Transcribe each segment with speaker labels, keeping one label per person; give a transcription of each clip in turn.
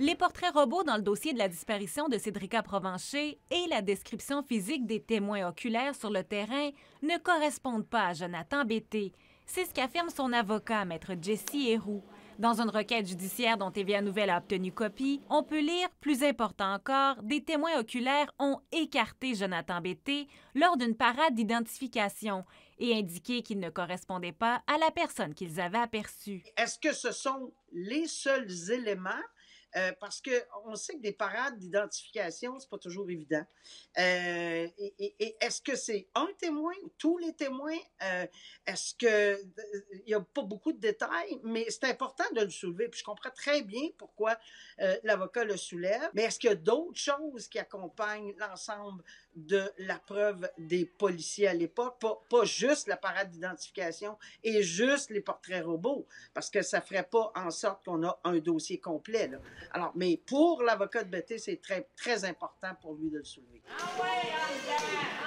Speaker 1: les portraits robots dans le dossier de la disparition de Cédrica Provencher et la description physique des témoins oculaires sur le terrain ne correspondent pas à Jonathan Bété. C'est ce qu'affirme son avocat, maître Jesse Héroux. Dans une requête judiciaire dont TVA Nouvelle a obtenu copie, on peut lire, plus important encore, des témoins oculaires ont écarté Jonathan Bété lors d'une parade d'identification et indiqué qu'il ne correspondait pas
Speaker 2: à la personne qu'ils avaient aperçue. Est-ce que ce sont les seuls éléments euh, parce qu'on sait que des parades d'identification, c'est pas toujours évident. Euh, et, est-ce que c'est un témoin ou tous les témoins? Euh, est-ce que il n'y a pas beaucoup de détails, mais c'est important de le soulever. Puis je comprends très bien pourquoi l'avocat le soulève, mais est-ce qu'il y a d'autres choses qui accompagnent l'ensemble de la preuve des policiers à l'époque, pas, pas, juste la parade d'identification et juste les portraits robots, parce que ça ferait pas en sorte qu'on a un dossier complet. Là. Alors, mais pour l'avocat de Betty, c'est très, très important pour lui de le soulever.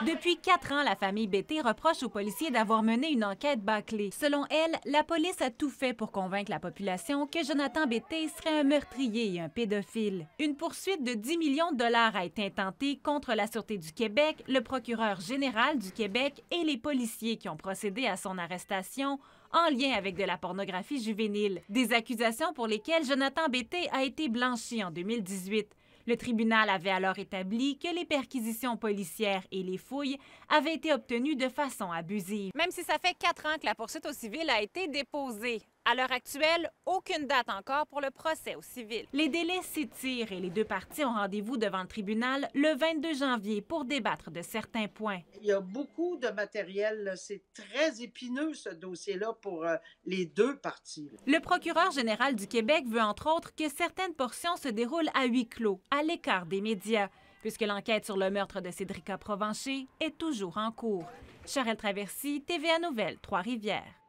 Speaker 1: Depuis quatre ans, la famille Betty reproche aux policiers d'avoir mené une enquête bâclée. Selon elle, la police a tout fait pour convaincre la population que Jonathan Betty serait un meurtrier et un pédophile. Une poursuite de 10 millions de dollars a été intentée contre la Sûreté du Québec, le procureur général du Québec et les policiers qui ont procédé à son arrestation en lien avec de la pornographie juvénile, des accusations pour lesquelles Jonathan Bété a été blanchi en 2018. Le tribunal avait alors établi que les perquisitions policières et les fouilles avaient été obtenues de façon abusive. Même si ça fait quatre ans que la poursuite au civil a été déposée, à l'heure actuelle, aucune date encore pour le procès au civil. Les délais s'étirent et les deux parties ont rendez-vous devant le tribunal le 22 janvier pour débattre
Speaker 2: de certains points. Il y a beaucoup de matériel. C'est très épineux, ce dossier-là, pour euh, les deux parties.
Speaker 1: Le procureur général du Québec veut, entre autres, que certaines portions se déroulent à huis clos, à l'écart des médias, puisque l'enquête sur le meurtre de Cédrica Provencher est toujours en cours. Charelle Traversy, TVA Nouvelle, Trois-Rivières.